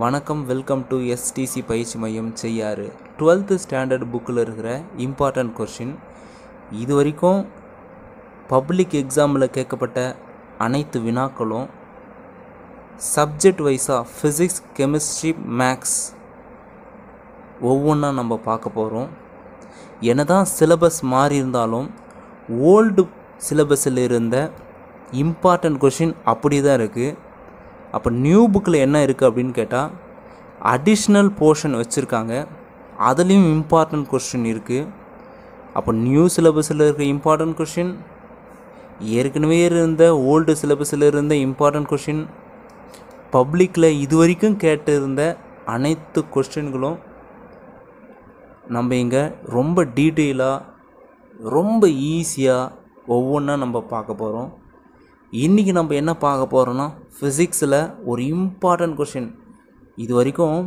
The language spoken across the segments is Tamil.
வணக்கம் வெல்கம் டு எஸ்டிசி பயிற்சி மையம் செய்யாறு டுவெல்த்து ஸ்டாண்டர்ட் புக்கில் இருக்கிற இம்பார்ட்டண்ட் கொஷின் இது வரைக்கும் பப்ளிக் எக்ஸாமில் கேட்கப்பட்ட அனைத்து வினாக்களும் சப்ஜெக்ட் வைஸாக ஃபிசிக்ஸ் கெமிஸ்ட்ரி மேக்ஸ் ஒவ்வொன்றா நம்ம பார்க்க போகிறோம் என்ன தான் சிலபஸ் மாறி இருந்தாலும் ஓல்டு சிலபஸில் இருந்த இம்பார்ட்டண்ட் கொஷின் அப்படி தான் இருக்குது அப்போ நியூ புக்கில் என்ன இருக்குது அப்படின்னு கேட்டால் அடிஷ்னல் போர்ஷன் வச்சுருக்காங்க அதுலேயும் இம்பார்ட்டண்ட் கொஸ்டின் இருக்குது அப்போ நியூ சிலபஸில் இருக்கிற இம்பார்ட்டண்ட் கொஷின் ஏற்கனவே இருந்த ஓல்டு சிலபஸில் இருந்த இம்பார்ட்டண்ட் கொஷின் பப்ளிக்கில் இது வரைக்கும் கேட்டிருந்த அனைத்து கொஸ்டின்களும் நம்ம இங்கே ரொம்ப டீட்டெயிலாக ரொம்ப ஈஸியாக ஒவ்வொன்றா நம்ம பார்க்க போகிறோம் இன்றைக்கி நம்ம என்ன பார்க்க போகிறோன்னா ஃபிசிக்ஸில் ஒரு இம்பார்ட்டண்ட் கொஷின் இது வரைக்கும்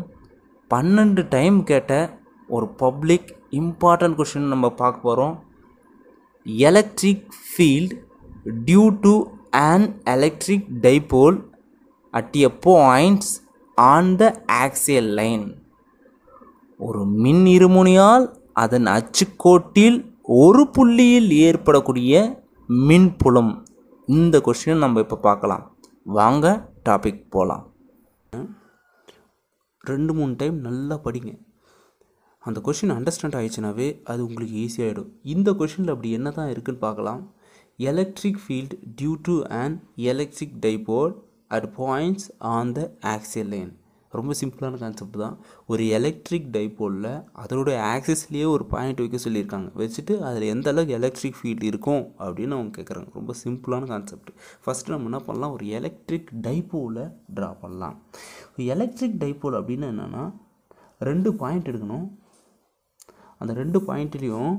பன்னெண்டு டைம் கேட்ட ஒரு பப்ளிக் இம்பார்ட்டன்ட் கொஷின் நம்ம பார்க்க போகிறோம் electric field due to an electric dipole at a points on the axial line ஒரு மின் இருமுனியால் அதன் அச்சுக்கோட்டில் ஒரு புள்ளியில் ஏற்படக்கூடிய மின்புலம் இந்த கொஸ்டினை நம்ம இப்போ பார்க்கலாம் வாங்க டாபிக் போகலாம் ரெண்டு மூணு டைம் நல்லா படிங்க அந்த கொஷின் அண்டர்ஸ்டாண்ட் ஆகிடுச்சுனாவே அது உங்களுக்கு ஈஸியாகிடும் இந்த கொஷினில் அப்படி என்ன தான் இருக்குதுன்னு பார்க்கலாம் electric field due to and electric dipole at points on the axial line ரொம்ப சிம்பிளான கான்செப்ட் தான் ஒரு எலக்ட்ரிக் டைப்போலில் அதனுடைய ஆக்சஸ்லேயே ஒரு பாயிண்ட் வைக்க சொல்லியிருக்காங்க வச்சுட்டு அதில் எந்த அளவுக்கு எலக்ட்ரிக் ஃபீல்டு இருக்கும் அப்படின்னு அவங்க கேட்குறாங்க ரொம்ப சிம்பிளான கான்செப்ட் ஃபஸ்ட்டு நம்ம என்ன பண்ணலாம் ஒரு எலக்ட்ரிக் டைப்போவில் ட்ரா பண்ணலாம் எலக்ட்ரிக் டைப்போல் அப்படின்னு என்னென்னா ரெண்டு பாயிண்ட் எடுக்கணும் அந்த ரெண்டு பாயிண்ட்லேயும்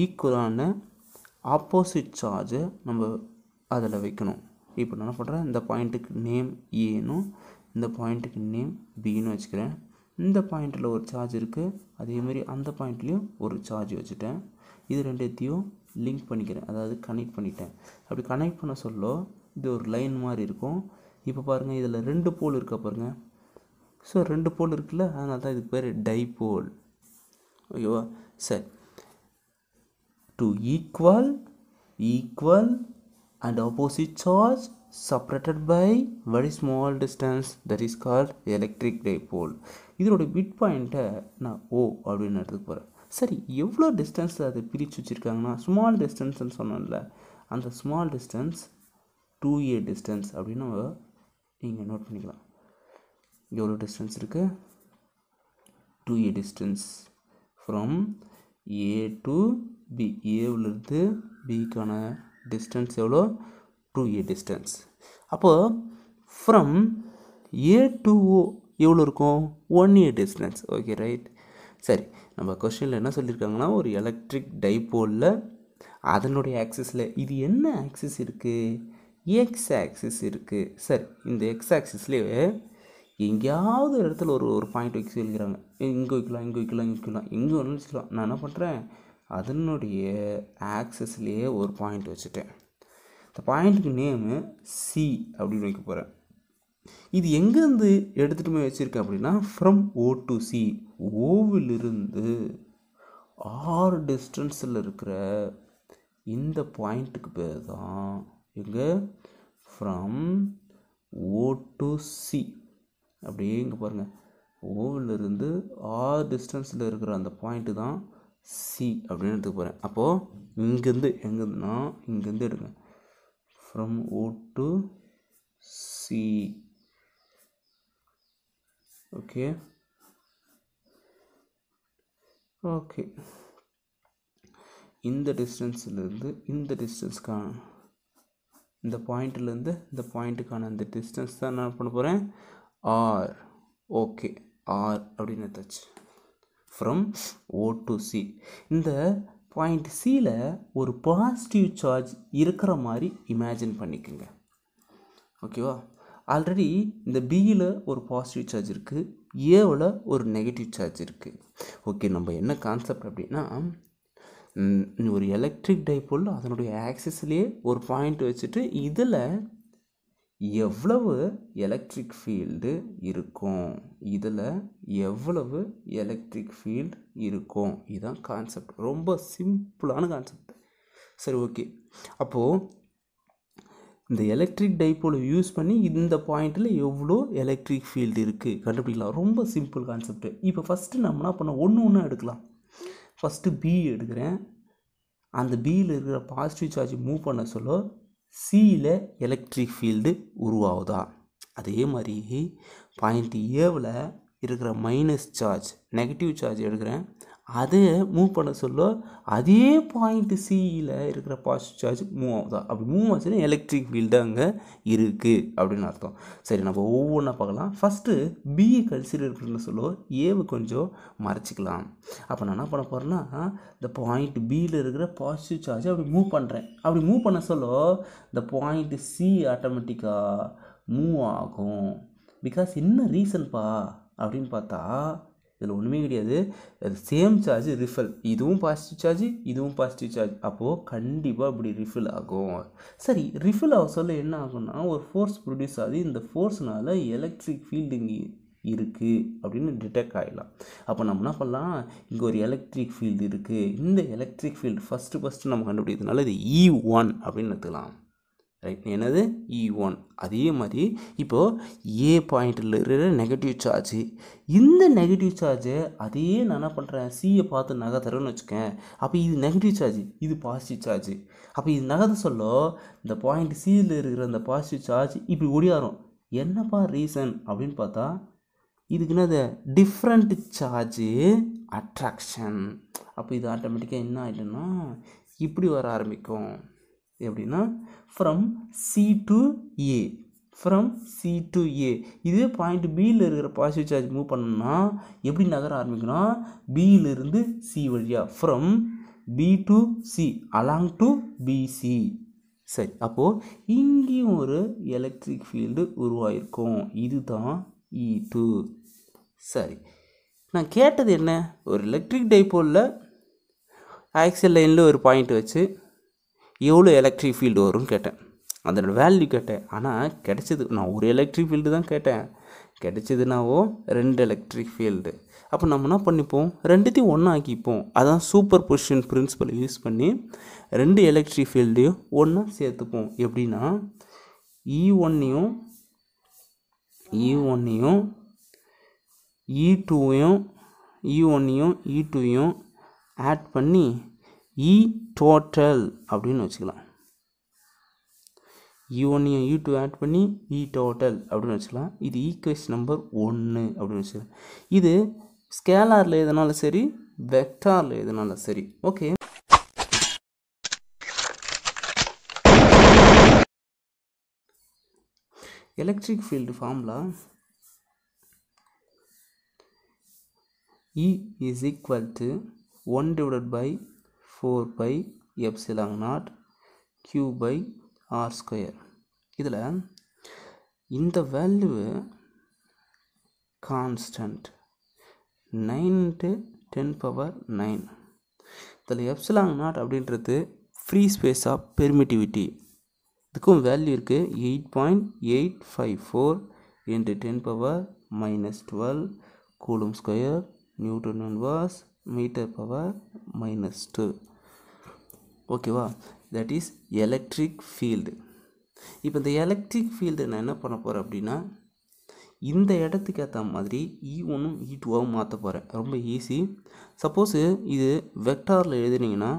ஈக்குவலான ஆப்போசிட் சார்ஜை நம்ம அதில் வைக்கணும் இப்போ என்ன பண்ணுறேன் இந்த பாயிண்ட்டுக்கு நேம் ஏனும் இந்த பாயிண்ட்டுக்கு நேம் பின்னு வச்சுக்கிறேன் இந்த பாயிண்ட்டில் ஒரு சார்ஜ் இருக்குது அதேமாரி அந்த பாயிண்ட்லேயும் ஒரு சார்ஜ் வச்சுட்டேன் இது ரெண்டுத்தையும் லிங்க் பண்ணிக்கிறேன் அதாவது கனெக்ட் பண்ணிட்டேன் அப்படி கனெக்ட் பண்ண சொல்ல இது ஒரு லைன் மாதிரி இருக்கும் இப்போ பாருங்கள் இதில் ரெண்டு போல் இருக்கா பாருங்கள் ஸோ ரெண்டு போல் இருக்குல்ல அதனால தான் இதுக்கு பேர் டைபோல் ஓகேவா sir two equal equal and opposite charge separated by very small distance that is called electric dipole இதனுடைய பிட் பாயிண்ட்டை நான் ஓ அப்படின்னு எடுத்துக்க போகிறேன் சரி எவ்வளோ டிஸ்டன்ஸ் அதை பிரித்து வச்சுருக்காங்கன்னா ஸ்மால் டிஸ்டன்ஸ்னு சொன்னோம்ல அந்த small distance two A distance அப்படின்னு நீங்கள் நோட் பண்ணிக்கலாம் எவ்வளோ டிஸ்டன்ஸ் இருக்குது two A distance from A to B ஏவிலிருந்து பிக்கான டிஸ்டன்ஸ் எவ்வளோ டு ஏ டிஸ்டன்ஸ் அப்போது ஃப்ரம் ஏ டு ஓ எவ்வளோ இருக்கும் one A distance okay right சரி நம்ம கொஷனில் என்ன சொல்லியிருக்காங்கன்னா ஒரு எலக்ட்ரிக் டைபோலில் அதனுடைய ஆக்சிஸில் இது என்ன ஆக்சிஸ் இருக்குது எக்ஸ் ஆக்சிஸ் இருக்குது சரி இந்த எக்ஸ் ஆக்சிஸ்லேயே எங்கேயாவது இடத்துல ஒரு ஒரு பாயிண்ட் வைக்க சொல்லிக்கிறாங்க இங்கே வைக்கலாம் இங்கே வைக்கலாம் இங்கே வைக்கலாம் இங்கே ஒன்று வச்சுக்கலாம் நான் என்ன பண்ணுறேன் அதனுடைய ஆக்சஸ்லேயே ஒரு பாயிண்ட் வச்சுட்டேன் இந்த பாயிண்ட்டுக்கு நேமு சி அப்படின்னு வைக்க போகிறேன் இது எங்கேருந்து எடுத்துகிட்டு போய் வச்சுருக்கேன் அப்படின்னா ஃப்ரம் ஓ டு சி ஓவிலிருந்து ஆறு டிஸ்டன்ஸில் இருக்கிற இந்த பாயிண்ட்டுக்கு பேர் தான் எங்கே ஃப்ரம் ஓ டு சி அப்படியே இங்கே பாருங்கள் ஓவிலிருந்து ஆறு டிஸ்டன்ஸில் இருக்கிற அந்த பாயிண்ட்டு தான் சி அப்படின்னு எடுத்துக்க போகிறேன் அப்போது இங்கேருந்து எங்கேருந்துன்னா இங்கேருந்து எடுங்க from O to C okay okay இந்த டிஸ்டன்ஸ்லேருந்து இந்த டிஸ்டன்ஸ்க்கான இந்த பாயிண்ட்லேருந்து இந்த பாயிண்ட்டுக்கான அந்த டிஸ்டன்ஸ் தான் நான் பண்ண போகிறேன் ஆர் ஓகே ஆர் அப்படின்னு எடுத்தாச்சு ஃப்ரம் ஓ டு சி இந்த பாயிண்ட் சியில் ஒரு பாசிட்டிவ் சார்ஜ் இருக்கிற மாதிரி இமேஜின் பண்ணிக்கோங்க ஓகேவா ஆல்ரெடி இந்த பியில் ஒரு பாசிட்டிவ் சார்ஜ் இருக்குது ஏவில் ஒரு நெகட்டிவ் சார்ஜ் இருக்குது ஓகே நம்ம என்ன கான்செப்ட் அப்படின்னா ஒரு எலக்ட்ரிக் டைப்போல் அதனுடைய ஆக்சஸ்லேயே ஒரு பாயிண்ட் வச்சுட்டு இதில் எவ்வளவு எலக்ட்ரிக் ஃபீல்டு இருக்கும் இதில் எவ்வளவு எலக்ட்ரிக் ஃபீல்டு இருக்கும் இதுதான் கான்செப்ட் ரொம்ப சிம்பிளான கான்செப்ட் சரி ஓகே அப்போது இந்த எலக்ட்ரிக் டைப்போலை யூஸ் பண்ணி இந்த பாயிண்டில் எவ்வளோ எலக்ட்ரிக் ஃபீல்டு இருக்குது கண்டுபிடிக்கலாம் ரொம்ப சிம்பிள் கான்செப்ட் இப்போ ஃபஸ்ட்டு நம்ம என்ன பண்ண ஒன்று ஒன்று எடுக்கலாம் ஃபஸ்ட்டு பி எடுக்கிறேன் அந்த பியில் இருக்கிற பாசிட்டிவ் சார்ஜ் மூவ் பண்ண சொல்ல சியில் எலக்ட்ரிக் ஃபீல்டு உருவாகுதா அதே மாதிரி பாயிண்ட் ஏவில் இருக்கிற மைனஸ் சார்ஜ் நெகட்டிவ் சார்ஜ் எடுக்கிறேன் அதை மூவ் பண்ண சொல்ல அதே பாயிண்ட் சியில் இருக்கிற பாசிட்டிவ் சார்ஜ் மூவ் ஆகுதா அப்படி மூவ் ஆச்சுன்னா எலக்ட்ரிக் ஃபீல்டு அங்கே இருக்குது அப்படின்னு அர்த்தம் சரி நம்ம ஒவ்வொன்றா பார்க்கலாம் ஃபஸ்ட்டு பிஏ கன்சிடர் பண்ண சொல்ல ஏவை கொஞ்சம் மறைச்சிக்கலாம் அப்போ நான் என்ன பண்ண போகிறேன்னா இந்த பாயிண்ட் பியில் இருக்கிற பாசிட்டிவ் சார்ஜ் அப்படி மூவ் பண்ணுறேன் அப்படி மூவ் பண்ண சொல்ல இந்த பாயிண்ட் சி ஆட்டோமேட்டிக்காக மூவ் ஆகும் பிகாஸ் என்ன ரீசன்ப்பா அப்படின்னு பார்த்தா இதில் ஒன்றுமே கிடையாது அது சேம் சார்ஜ் ரிஃபல் இதுவும் பாசிட்டிவ் சார்ஜ் இதுவும் பாசிட்டிவ் சார்ஜ் அப்போது கண்டிப்பாக இப்படி ரிஃபில் ஆகும் சரி ரிஃபில் ஆக சொல்ல என்ன ஆகும்னா ஒரு ஃபோர்ஸ் ப்ரொடியூஸ் ஆகுது இந்த ஃபோர்ஸ்னால் எலக்ட்ரிக் ஃபீல்டு இங்கே இருக்குது அப்படின்னு டிடெக்ட் ஆகிடலாம் அப்போ நம்ம என்ன பண்ணலாம் இங்கே ஒரு எலக்ட்ரிக் ஃபீல்டு இருக்குது இந்த எலக்ட்ரிக் ஃபீல்டு ஃபஸ்ட்டு ஃபஸ்ட்டு நம்ம கண்டுபிடிக்கிறதுனால இது இ e ஒன் அப்படின்னு எடுத்துக்கலாம் என்னது இ e ஒன் அதே மாதிரி இப்போது ஏ பாயிண்டில் இருக்கிற நெகட்டிவ் சார்ஜ் இந்த நெகட்டிவ் சார்ஜை அதே நான் என்ன பண்ணுறேன் சியை பார்த்து நகர்த்துறேன்னு வச்சுக்கேன் அப்போ இது நெகட்டிவ் சார்ஜ் இது பாசிட்டிவ் சார்ஜ் அப்போ இது நகர்த்த சொல்ல இந்த பாயிண்ட் சியில் இருக்கிற அந்த பாசிட்டிவ் சார்ஜ் இப்படி ஒடியாரும் என்னப்பா ரீசன் அப்படின்னு பார்த்தா இதுக்கு என்னது டிஃப்ரெண்ட் சார்ஜு அட்ராக்ஷன் அப்போ இது ஆட்டோமேட்டிக்காக என்ன ஆகிட்டுன்னா இப்படி வர ஆரம்பிக்கும் எப்படின்னா from C to A from C to A இதே பாயிண்ட் பியில் இருக்கிற பாசிட்டிவ் சார்ஜ் மூவ் பண்ணணும்னா எப்படி நகர ஆரம்பிக்கணும் பியிலிருந்து சி வழியாக from B to C along to BC சரி அப்போது இங்கேயும் ஒரு எலக்ட்ரிக் ஃபீல்டு உருவாயிருக்கும் இதுதான் இ e டூ சரி நான் கேட்டது என்ன ஒரு எலக்ட்ரிக் டைப்போலில் ஆக்சல் லைனில் ஒரு பாயிண்ட் வச்சு எவ்வளோ எலக்ட்ரிக் ஃபீல்டு வரும்னு கேட்டேன் அதனோட வேல்யூ கேட்டேன் ஆனால் கிடைச்சது நான் ஒரு எலக்ட்ரிக் ஃபீல்டு தான் கேட்டேன் கிடச்சிதுனாவோ ரெண்டு எலக்ட்ரிக் ஃபீல்டு அப்போ நம்ம என்ன பண்ணிப்போம் ரெண்டுத்தையும் ஒன்றா ஆக்கிப்போம் அதான் சூப்பர் பொசிஷன் பிரின்சிபல் யூஸ் பண்ணி ரெண்டு எலக்ட்ரிக் ஃபீல்டையும் ஒன்றா சேர்த்துப்போம் எப்படின்னா இ e ஒன்னையும் இ e ஒன்னையும் இ e டூவையும் இ ஒன்னையும் இ டூவையும் ஆட் பண்ணி இ டோட்டல் அப்படின்னு வச்சுக்கலாம் இ ஒன்றையும் இ டூ ஆட் பண்ணி இ டோட்டல் அப்படின்னு வச்சுக்கலாம் இது ஈக்குவேஷன் நம்பர் ஒன்று அப்படின்னு வச்சுக்கலாம் இது ஸ்கேலாரில் எதனாலும் சரி வெக்டாரில் எதுனாலும் சரி okay electric field formula E is equal to 1 divided by four pi epsilon naught q by R square இதில் இந்த value constant nine to ten power nine இதில் எப்சிலாங் நாட் அப்படின்றது ஃப்ரீ ஸ்பேஸ் ஆஃப் பெர்மிட்டிவிட்டி இதுக்கும் வேல்யூ இருக்குது eight point eight five four into ten power minus twelve coulomb square newton was metre power minus two ஓகேவா தட் இஸ் எலக்ட்ரிக் ஃபீல்டு இப்போ இந்த எலக்ட்ரிக் ஃபீல்டு நான் என்ன பண்ண போகிறேன் அப்படின்னா இந்த இடத்துக்கு ஏற்ற மாதிரி இ e ஒன்றும் இ e டூவாகவும் மாற்ற போகிறேன் ரொம்ப ஈஸி சப்போஸு இது வெக்டாரில் எழுதுனீங்கன்னா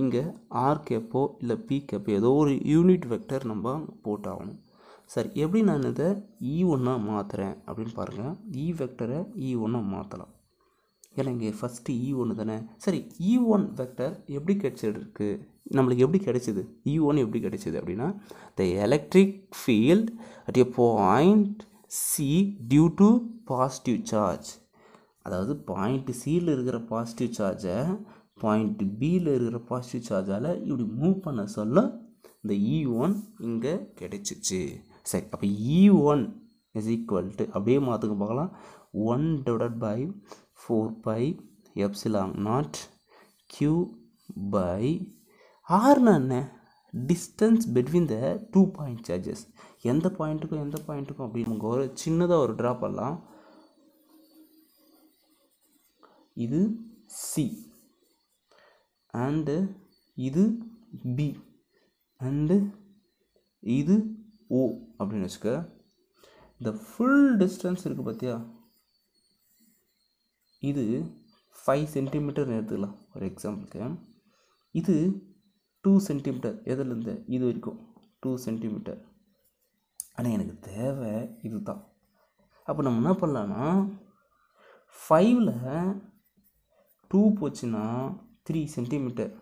இங்கே ஆர் கேப்போ இல்லை பி கேப்போ ஏதோ ஒரு யூனிட் வெக்டர் நம்ம போட்டாகணும் சரி எப்படி நான் இதை இ e ஒன்னாக மாற்றுறேன் அப்படின்னு பாருங்கள் இ வெக்டரை இ ஒன்னாக மாற்றலாம் இல்லைங்க ஃபஸ்ட்டு இ ஒன்று தானே சரி இ ஒன் வெக்டர் எப்படி கிடச்சிருக்கு நம்மளுக்கு எப்படி கிடைச்சிது இ e ஒன் எப்படி கிடைச்சிது அப்படின்னா the electric field at a point C due to positive charge அதாவது பாயிண்ட் சியில் இருக்கிற பாசிட்டிவ் சார்ஜை பாயிண்ட் பியில் இருக்கிற பாசிட்டிவ் சார்ஜால் இப்படி மூவ் பண்ண சொல்ல இந்த இ e ஒன் இங்கே கிடைச்சிச்சு சரி அப்போ இ ஒன் இஸ் ஈக்குவல் டு அப்படியே மாற்றுங்க பார்க்கலாம் one divide by four pi epsilon naught q by ஆர்னா என்ன distance between the two point charges எந்த பாயிண்ட்டுக்கும் எந்த பாயிண்ட்டுக்கும் அப்படின்னு நமக்கு ஒரு சின்னதாக ஒரு ட்ரா பண்ணலாம் இது சி அண்டு இது பி அண்டு இது ஓ அப்படின்னு வச்சுக்க இந்த ஃபுல் டிஸ்டன்ஸ் இருக்குது பார்த்தியா இது ஃபைவ் சென்டிமீட்டர்னு எடுத்துக்கலாம் ஒரு எக்ஸாம்பிளுக்கு இது டூ சென்டிமீட்டர் எதுலேருந்து இது வரைக்கும் டூ சென்டிமீட்டர் ஆனால் எனக்கு தேவை இது தான் அப்போ நம்ம என்ன பண்ணலான்னா ஃபைவில் டூ போச்சுன்னா த்ரீ சென்டிமீட்டர்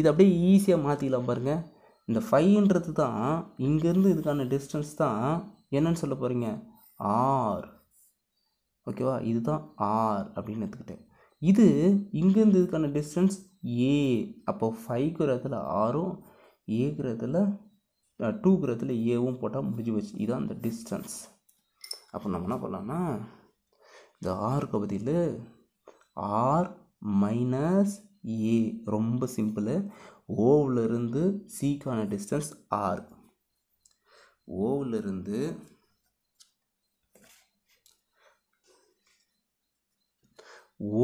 இது அப்படியே ஈஸியாக மாற்றிக்கலாம் பாருங்கள் இந்த ஃபைன்றது தான் இங்கேருந்து இதுக்கான டிஸ்டன்ஸ் தான் என்னன்னு சொல்ல போகிறீங்க ஆர் ஓகேவா இதுதான் ஆர் அப்படின்னு எடுத்துக்கிட்டேன் இது இங்கேருந்து இதுக்கான டிஸ்டன்ஸ் ஏ அப்போ ஃபைவ்க்கு இடத்துல ஆரும் ஏக்கு இடத்துல டூக்கு இடத்துல ஏவும் போட்டால் முடிஞ்சு போச்சு இதுதான் அந்த டிஸ்டன்ஸ் அப்போ நம்ம என்ன பண்ணலாம்னா இந்த ஆருக்கு பதில் ஆர் மைனஸ் ஏ ரொம்ப சிம்பிள் ஓவிலிருந்து சிக்கான டிஸ்டன்ஸ் ஆர் ஓவிலிருந்து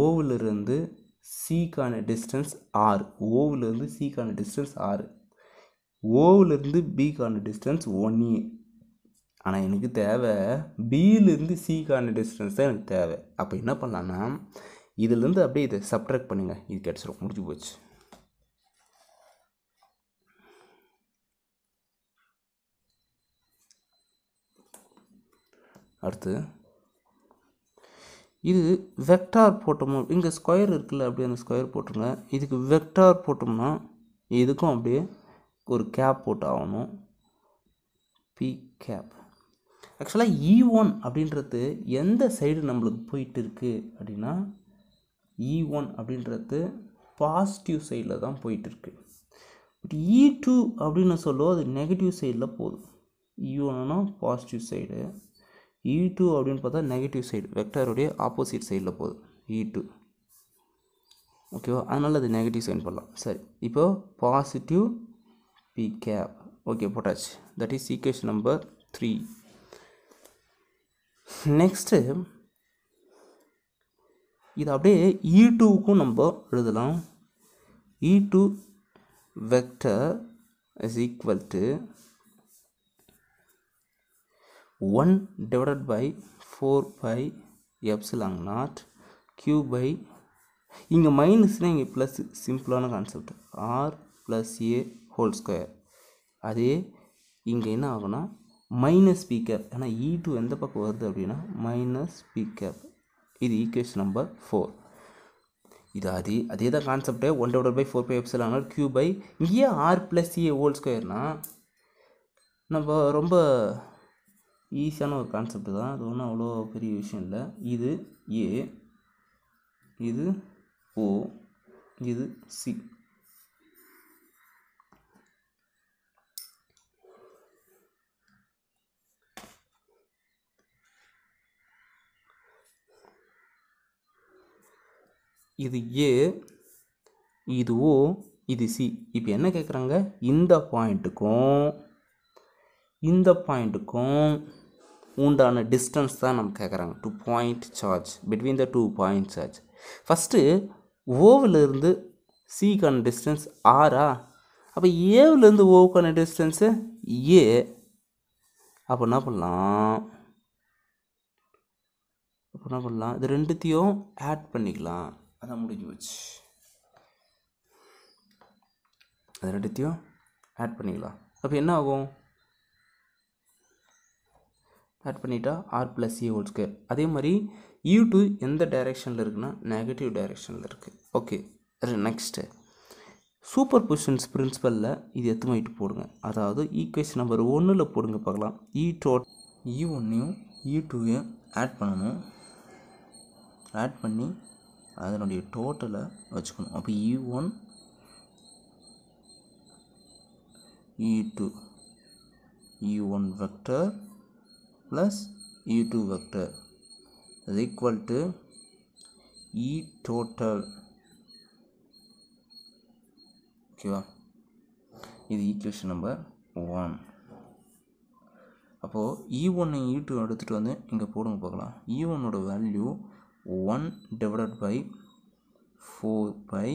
ஓவிலிருந்து சிக்கான டிஸ்டன்ஸ் ஆர் ஓவிலிருந்து சிக்கான டிஸ்டன்ஸ் ஆறு ஓவிலிருந்து பிக்கான டிஸ்டன்ஸ் ஒன்று ஆனால் எனக்கு தேவை பியிலிருந்து சிக்கான டிஸ்டன்ஸ் தான் எனக்கு தேவை அப்போ என்ன பண்ணலான்னா இதுலேருந்து அப்படியே இதை சப்ட்ராக்ட் பண்ணுங்கள் இது கிடச்சிரும் முடிஞ்சு போச்சு அடுத்து இது வெக்டார் போட்டோமோ இங்கே ஸ்கொயர் இருக்குல்ல அப்படியே அந்த ஸ்கொயர் போட்டுருங்க இதுக்கு வெக்டார் போட்டோம்னா இதுக்கும் அப்படியே ஒரு கேப் போட்டு ஆகணும் பி கேப் ஆக்சுவலாக இ ஒன் அப்படின்றது எந்த சைடு நம்மளுக்கு போயிட்டு இருக்குது அப்படின்னா இ e ஒன் அப்படின்றது பாசிட்டிவ் சைடில் தான் போயிட்டுருக்கு பட் இ e டூ அப்படின்னு சொல்லும் அது நெகட்டிவ் சைடில் போதும் இ ஒன்னா positive side E e two அப்படின்னு பார்த்தா நெகட்டிவ் சைடு வெக்டாருடைய ஆப்போசிட் சைடில் போகுது இ e டூ ஓகேவா அதனால் அது நெகட்டிவ் சைன் பண்ணலாம் சரி இப்போது பாசிட்டிவ் பி கேப் ஓகே போட்டாச்சு that is equation number three next இது அப்படியே இ e டூவுக்கும் நம்ம எழுதலாம் E two vector is equal to one divided by four pi epsilon naught q by இங்கே மைனஸ்னால் இங்கே ப்ளஸ் சிம்பிளான கான்செப்ட் ஆர் ப்ளஸ் ஏ ஹோல் ஸ்கொயர் அதே இங்கே என்ன ஆகும்னா மைனஸ் பி கேப் ஏன்னா இ e டூ எந்த பக்கம் வருது அப்படின்னா மைனஸ் பி இது ஈக்குவேஷன் நம்பர் ஃபோர் இது அதே அதே தான் கான்செப்டே one divide by four pi epsilon q by இங்கேயே ஆர் ப்ளஸ் ஏ ஹோல் ஸ்கொயர்னால் நம்ம ரொம்ப ஈஸியான ஒரு கான்செப்ட் தான் அது ஒன்றும் அவ்வளோ பெரிய விஷயம் இல்லை இது ஏ இது ஓ இது சி இது ஏ இது ஓ இது சி இப்போ என்ன கேட்குறாங்க இந்த பாயிண்ட்டுக்கும் இந்த பாயிண்ட்டுக்கும் உண்டான டிஸ்டன்ஸ் தான் நம்ம கேட்குறாங்க two point charge between the two point charge first ஓவிலேருந்து சிக்கான டிஸ்டன்ஸ் ஆறா அப்போ ஏவிலேருந்து ஓவுக்கான டிஸ்டன்ஸு ஏ அப்போ என்ன பண்ணலாம் அப்போ என்ன பண்ணலாம் இது ரெண்டுத்தையும் ஆட் பண்ணிக்கலாம் அதான் முடிஞ்சு போச்சு அது ரெண்டுத்தையும் ஆட் பண்ணிக்கலாம் அப்போ என்ன ஆகும் ஆட் பண்ணிட்டா ஆர் ப்ளஸ் ஏ ஹோல் ஸ்கொயர் அதே மாதிரி யூ e டூ எந்த டைரெக்ஷனில் இருக்குன்னா நெகட்டிவ் டைரெக்ஷனில் இருக்குது ஓகே நெக்ஸ்ட்டு சூப்பர் பொசிஷன்ஸ் பிரின்சிபலில் இது எத்தமாயிட்டு போடுங்க அதாவது ஈக்குவேஷன் நம்பர் ஒன்றில் போடுங்க பார்க்கலாம் இ டோட் இ ஒன்றையும் இ டூவையும் ஆட் பண்ணணும் ஆட் பண்ணி அதனுடைய டோட்டலை வச்சுக்கணும் அப்போ இ one e two e one vector plus u2 e vector is equal to E total ஓகேவா இது ஈக்குவேஷன் நம்பர் ஒன் அப்போது இ ஒன்று இ டூ எடுத்துகிட்டு வந்து இங்கே போடுங்க பார்க்கலாம் இ ஒன்னோட value one divided by four pi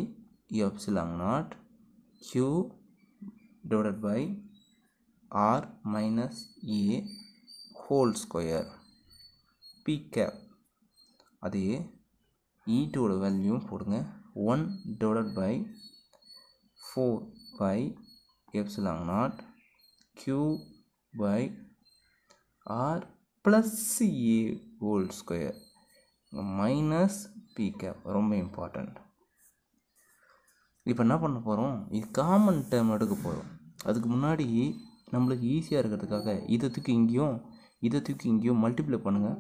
epsilon naught q divided by r minus a whole square p cap அதே ஈட்டோட வேல்யூ போடுங்க one divide by four pi epsilon naught q by r plus A whole square minus p cap ரொம்ப இம்பார்ட்டண்ட் இப்போ என்ன பண்ண போகிறோம் இது காமன் டேர்ம் எடுக்க போகிறோம் அதுக்கு முன்னாடி நம்மளுக்கு ஈஸியாக இருக்கிறதுக்காக இதை இங்கேயும் இதை தூக்கி இங்கேயும் மல்டிப்ளை பண்ணுங்கள்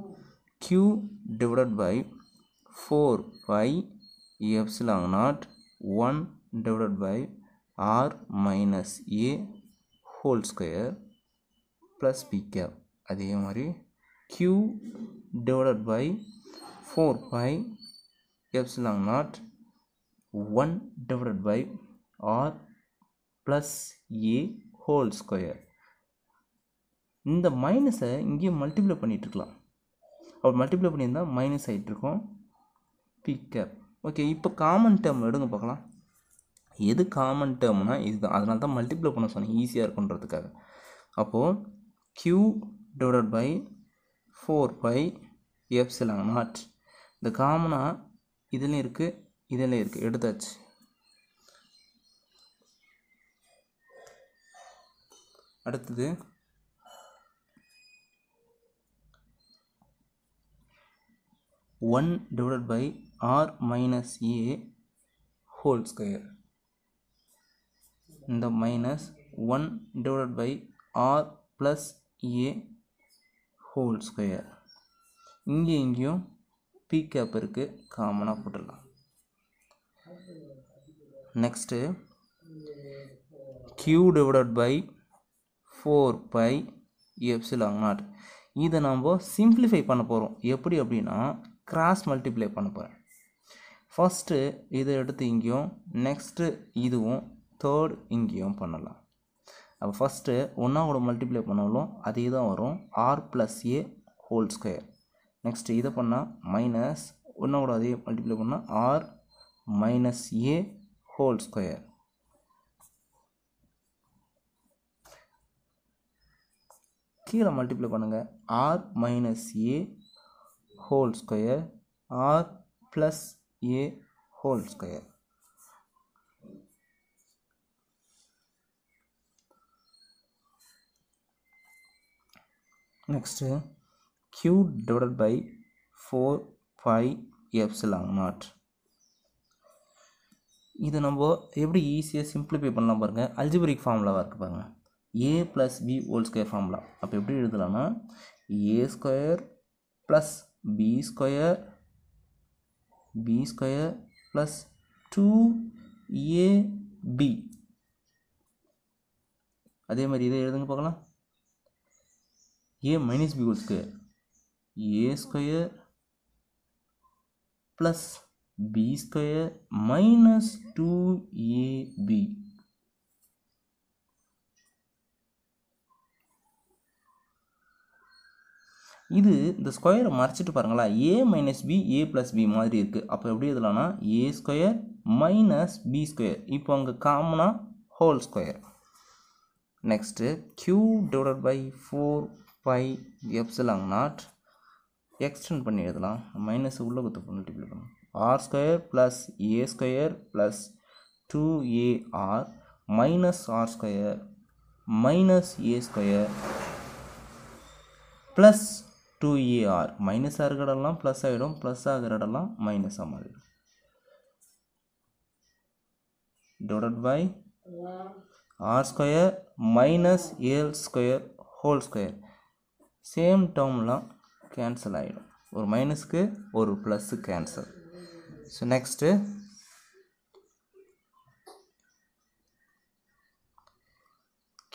q divided by four pi epsilon naught one divided by r minus a whole square plus p cap அதே மாதிரி q divided by four pi epsilon naught one divided by r plus A whole square இந்த மைனஸை இங்கேயே மல்டிப்ளை பண்ணிகிட்ருக்கலாம் அப்படி மல்டிப்ளை பண்ணியிருந்தால் மைனஸ் ஆகிட்ருக்கோம் பிக்கப் ஓகே இப்போ காமன் டேர்ம் எடுங்க பார்க்கலாம் எது காமன் டேர்ம்னா இதுதான் அதனால தான் மல்டிப்ளை பண்ண சொன்னேன் ஈஸியாக இருக்குன்றதுக்காக அப்போது q divide by four pi epsilon naught இந்த காமனாக இதில் இருக்குது இதில் இருக்குது எடுத்தாச்சு அடுத்தது one divide by r minus a whole square இந்த minus one divide by r plus A whole square இங்கே இங்கேயும் பி கேப் இருக்குது காமனாக போட்டுடலாம் next q divide by four pi epsilon naught இதை நம்ம சிம்பிளிஃபை பண்ண போகிறோம் எப்படி அப்படின்னா கிராஸ் மல்டிப்ளை பண்ண போகிறேன் ஃபஸ்ட்டு இதை எடுத்து இங்கேயும் நெக்ஸ்ட்டு இதுவும் தேர்ட் இங்கேயும் பண்ணலாம் அப்போ ஃபஸ்ட்டு கூட மல்டிப்ளை பண்ணாலும் அதே தான் வரும் ஆர் ப்ளஸ் ஏ ஹோல் ஸ்கொயர் நெக்ஸ்ட்டு இதை பண்ணால் மைனஸ் ஒன்றா கூட அதே மல்டிப்ளை பண்ணால் r minus a whole square கீழே மல்டிப்ளை பண்ணுங்கள் r minus a whole square r plus A whole square next q divided by four five epsilon naught இது நம்ம எப்படி ஈஸியாக சிம்பிளிஃபை பண்ணலாம் பாருங்கள் அல்ஜிபரிக் ஃபார்முலாவாக இருக்குது பாருங்கள் a plus b whole square formula அப்போ எப்படி எழுதலாம்னா a square plus b square b square plus 2ab அதே மாதிரி இதை எழுதுங்க பார்க்கலாம் a minus b whole square a square plus b square minus two a b இது இந்த ஸ்கொயரை மறைச்சிட்டு பாருங்களா a minus b a plus b மாதிரி இருக்குது அப்போ எப்படி எழுதலாம்னா a square minus b square இப்போ அங்கே காமனாக whole square next q divide by four pi epsilon naught extend பண்ணி எழுதலாம் மைனஸ் உள்ளே குத்து பண்ணிட்டு பண்ணலாம் r square plus a square plus two a r minus r square minus a square plus two e minus minus இருக்கிற இடம்லாம் ப்ளஸ் ஆகிடும் ப்ளஸ் ஆகிற minus மைனஸாக divided by by R square minus square square whole square same டேர்ம்லாம் கேன்சல் ஆகிடும் ஒரு கு ஒரு plus cancel so next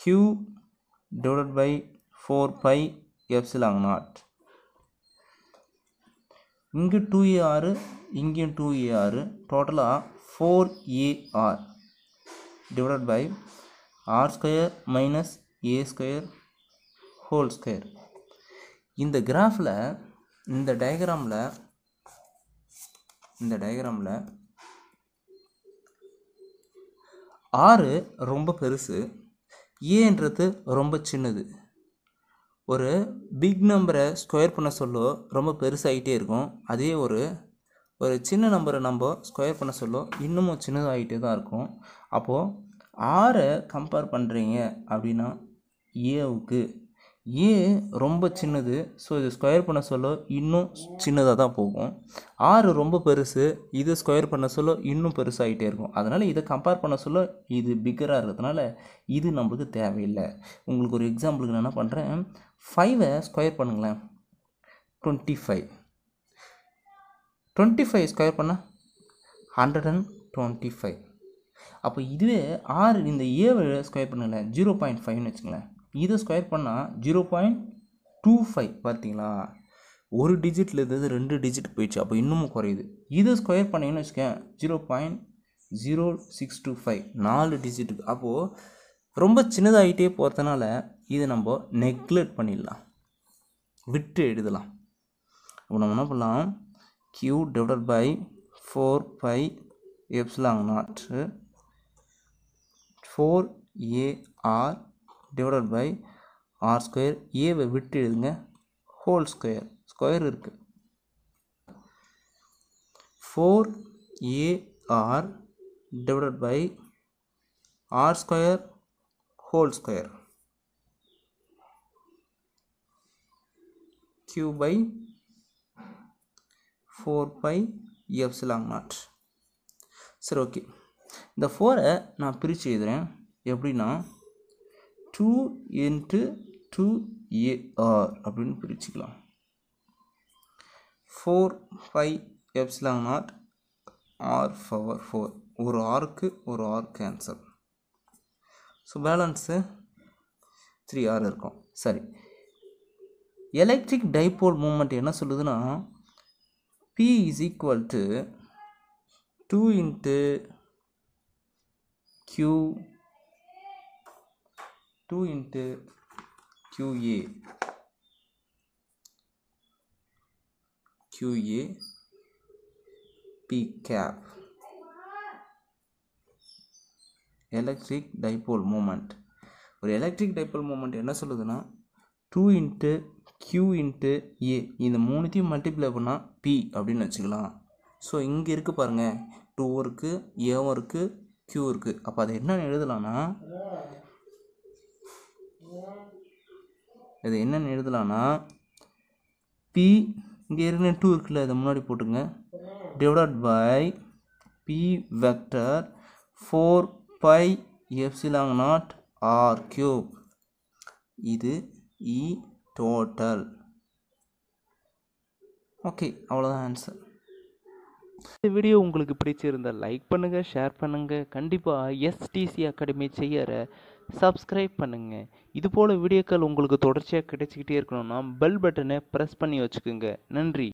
q divided by 4 pi epsilon naught இங்கே டூ ஏ ஆறு இங்கேயும் டூ ஏ ஆறு டோட்டலாக four a r divide by R square minus a square whole square இந்த கிராஃபில் இந்த டயக்ராமில் இந்த டயக்ராமில் ஆறு ரொம்ப பெருசு ஏன்றது ரொம்ப சின்னது ஒரு பிக் நம்பரை ஸ்கொயர் பண்ண சொல்லோ ரொம்ப பெருசாகிட்டே இருக்கும் அதே ஒரு ஒரு சின்ன நம்பரை நம்ம ஸ்கொயர் பண்ண சொல்லோ இன்னமும் சின்னதாகிட்டே தான் இருக்கும் அப்போது ஆறை கம்பேர் பண்ணுறீங்க அப்படின்னா ஏவுக்கு ஏ ரொம்ப சின்னது ஸோ இது ஸ்கொயர் பண்ண சொல்லோ இன்னும் சின்னதாக தான் போகும் ஆறு ரொம்ப பெருசு இது ஸ்கொயர் பண்ண சொல்ல இன்னும் பெருசாகிட்டே இருக்கும் அதனால் இதை கம்பேர் பண்ண சொல்ல இது பிக்கராக இருக்கிறதுனால இது நம்மளுக்கு தேவையில்லை உங்களுக்கு ஒரு எக்ஸாம்பிளுக்கு நான் என்ன பண்ணுறேன் ஃபைவை ஸ்கொயர் பண்ணுங்களேன் twenty five twenty five square பண்ணால் ஹண்ட்ரட் அண்ட் டுவெண்ட்டி ஃபைவ் அப்போ இதுவே ஆறு இந்த ஏவை ஸ்கொயர் பண்ணுங்களேன் ஜீரோ பாயிண்ட் ஃபைவ்னு வச்சுங்களேன் இதை ஸ்கொயர் பண்ணால் ஜீரோ பாயிண்ட் டூ ஃபைவ் பார்த்தீங்களா ஒரு டிஜிட்டில் இருந்தது ரெண்டு டிஜிட் போயிடுச்சு அப்போ இன்னமும் குறையுது இதை ஸ்கொயர் பண்ணிங்கன்னு வச்சுக்கேன் zero point zero six two five நாலு டிஜிட்டுக்கு அப்போது ரொம்ப சின்னதாகிட்டே போகிறதுனால இது நம்ம நெக்லெக்ட் பண்ணிடலாம் விட்டு எழுதலாம் அப்போ நம்ம என்ன பண்ணலாம் q divide by four pi epsilon naught four a r divide by R square ஏவை விட்டு எழுதுங்க ஹோல் ஸ்கொயர் ஸ்கொயர் இருக்குது four a r divide by R square whole square q by 4 pi epsilon naught சரி ஓகே இந்த ஃபோரை நான் பிரித்து எழுதுகிறேன் எப்படின்னா டூ இன்ட்டு டூ ஏஆர் அப்படின்னு பிரிச்சுக்கலாம் four five epsilon naught r power four ஒரு ஆருக்கு ஒரு r cancel so balance three r இருக்கும் சரி எலக்ட்ரிக் டைபோல் மூமெண்ட் என்ன சொல்லுதுன்னா p is equal to two into q two into q a q a p cap electric dipole moment ஒரு எலக்ட்ரிக் டைபோல் மூமெண்ட் என்ன சொல்லுதுன்னா two into q into a இந்த மூணுத்தையும் மல்டிப்ளை பண்ணால் பி அப்படின்னு வச்சுக்கலாம் ஸோ இங்கே இருக்குது பாருங்கள் டூ இருக்குது ஏவும் இருக்குது க்யூ இருக்குது அப்போ அதை என்னென்னு எழுதலான்னா இது என்னென்னு எழுதலான்னா பி இங்கே ஏற்கனவே டூ இருக்குல்ல இதை முன்னாடி போட்டுங்க divide by p vector four pi epsilon naught r cube இது இ e டோட்டல் ஓகே அவ்வளோதான் ஆன்சர் இந்த வீடியோ உங்களுக்கு பிடிச்சிருந்தால் லைக் பண்ணுங்கள் ஷேர் பண்ணுங்கள் கண்டிப்பாக எஸ்டிசி அகாடமி செய்யற சப்ஸ்கிரைப் பண்ணுங்கள் இது போல் வீடியோக்கள் உங்களுக்கு தொடர்ச்சியாக கிடைச்சிக்கிட்டே இருக்கணும்னா பெல் பட்டனை ப்ரெஸ் பண்ணி வச்சுக்கோங்க நன்றி